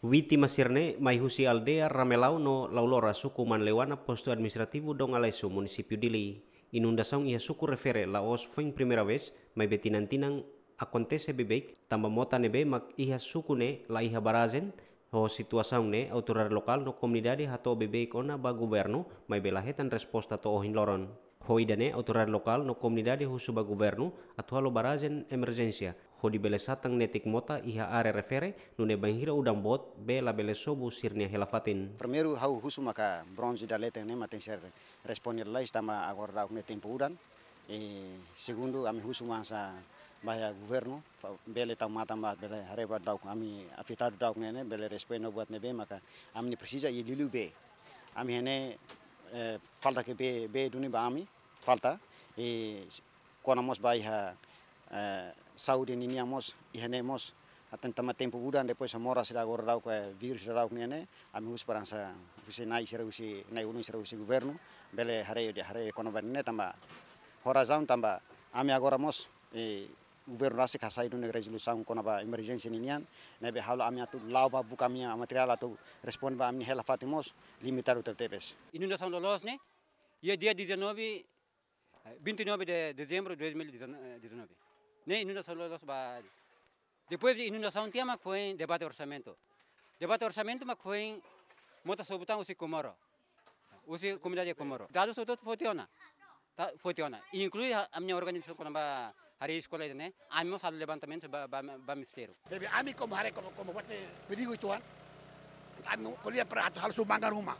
Witi Masirne, Maihusi Aldea, No, Laulora, Suku Manlewana, Posto Administrativo Don Alaiso, Dili. Inundação e Suku refere Laos Feng primera vez, mas Betinantinang akontese bebek, tamba mota nebe mak iha suku ne la iha barazen, o situação ne autoridade local no hato bebek ona ba governo, mas belahetan resposta to ohin loron hoidane autoridade local no comunidade ho suba governo lo barazen emergência ho di bele netik mota iha are refere nune banhira udang bot be la bele sobu sirnia helafatin primeiro hau husu maka bronze da leten ne maten ser responir lais tama agora ne tempo udan e segundo ami husu mansa baya governo bele tau mata ma bele hareba dauk ami afitado dauk nene bele respeno buat nebe maka ni persija ye dilu be ami hene eh, falta ke be be duni ba ami falta y e cuando hemos vaya a saúde ni hemos y e tenemos atentama tempo budan depois amora será agora o que virus rau ni a mi esperanza se nai se usi nai unu se usi governo bele hare de hare kono ben ne tamba horizon tamba mi agora mos e governo rasa kasai dun resolution kono ba emergency ni nian ne be halo ami atu lau ba buka mi material atu respon ba ami hela fatimos limitado tepes inundação do los ne ia dia 19 29 de dezembro de 2019. Eh, Nem inundação dos Bahá'í. Depois de inundação, tinha mas foi debate orçamento. Debate orçamento, mas foi mota sobre o Comoro. O comunidade de Comoro. Dados todos foi teona. Tá, inclui a minha organização com né? a hari escola ini, kami mau satu levantamento ba ba ba mistério. Bebe, kami como hari como como buat perigo itu kan, eh? kami kuliah peratu harus sumbangan rumah,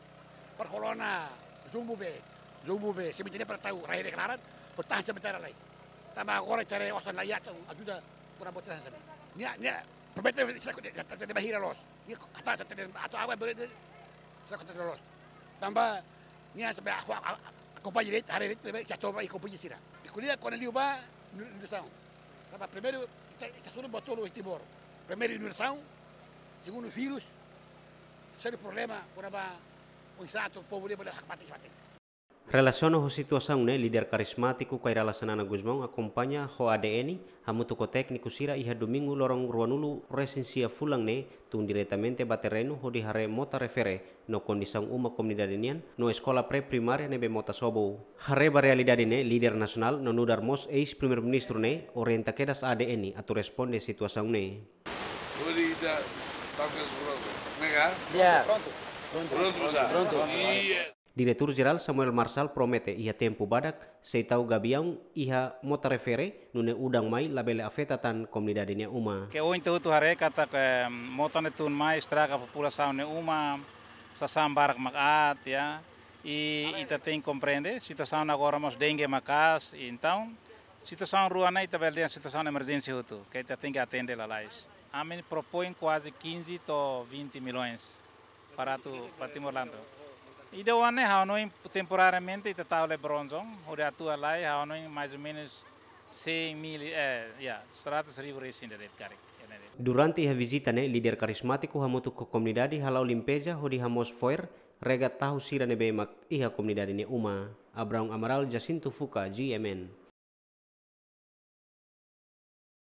perkolona, colona be, zumbu be sebiti ne pera tau rai re kelaran betah sebentar lai tama gore tere osan lai yata ajuda kura botsa sana nia nia pemete be sakut de jata bahira los nia kata tata de atau awa bere de sakut tete los tama nia sebe aku aku pa jirit hari rit bebe jato ba iku sira di kulia kona liu ba nusau tama primero kita suruh botolo istibor primero nusau segundo virus seri problema kurang ba Un sato, povo libero, hakmati, Relaciona ho situação, né? Líder carismático Cairá Lassanana Guzmão acompanha o ADN, a mutuco técnico Sira e domingo lorong ruanulu resensia fulang, né? Tun diretamente baterenu ho di hare mota refere no condição uma comunidade nian, no escola pré-primária nebe mota sobo. Hare ba realidade, né? Líder nacional no nudar mos ex-primeiro-ministro, né? Orienta keda ADN a tu responde situação, né? Ya. Pronto. Pronto. Pronto. Pronto. Pronto. Pronto. Diretor-Geral Samuel Marshall promete iha tempo badak seitau gabião iha motarefere nune udang mai labele afeta tan comunidade ne uma. Que o então tu hare kata que motane tun mai estraga população ne uma sa sambar makat ya. E ita tem compreende situação agora mas dengue makas então situação rua na ita belde situação de emergência hutu que ita tem que atender lá lá. Amen propõe quase 15 to 20 milhões para tu para Timor Leste. Ida wane hau Hanoi temporariamente tau le bronzo, onde atua lai hau Hanoi mais ou menos 100 mil, eh, ya, 100 ribu resin dari karik. Durante ia visita, ne, lider karismatiku hamutu ko comunidade halau limpeja hodi hamos foir rega tahu sirane bemak iha e comunidade ne uma. Abraung Amaral Jacinto Fuka, GMN.